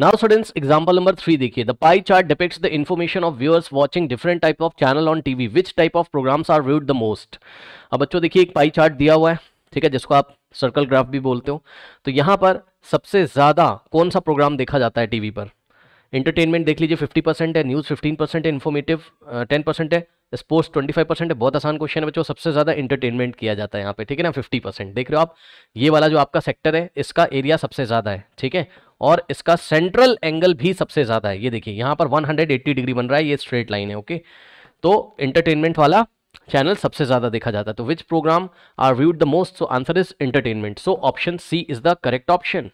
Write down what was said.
Now students, example number 3 देखिए. The pie chart depicts the information of viewers watching different type of channel on TV. Which type of programs are viewed the most? अब बच्चों देखिए एक pie chart दिया हुआ है ठीक है जिसको आप सर्कल ग्राफ भी बोलते हो तो यहाँ पर सबसे ज़्यादा कौन सा प्रोग्राम देखा जाता है टीवी पर इंटरटेनमेंट देख लीजिए 50 परसेंट है न्यूज़ 15 परसेंट है इन्फॉर्मेटिव 10 परसेंट है स्पोर्ट्स 25 परसेंट है बहुत आसान क्वेश्चन है बच्चों सबसे ज़्यादा इंटरटेनमेंट किया जाता है यहाँ पे ठीक है ना 50 परसेंट देख रहे हो आप ये वाला जो आपका सेक्टर है इसका एरिया सबसे ज़्यादा है ठीक है और इसका सेंट्रल एंगल भी सबसे ज़्यादा है ये देखिए यहाँ पर 180 डिग्री बन रहा है ये स्ट्रेट लाइन है ओके तो एंटरटेनमेंट वाला चैनल सबसे ज़्यादा देखा जाता है तो which program are viewed the most so answer is entertainment so option C is the correct option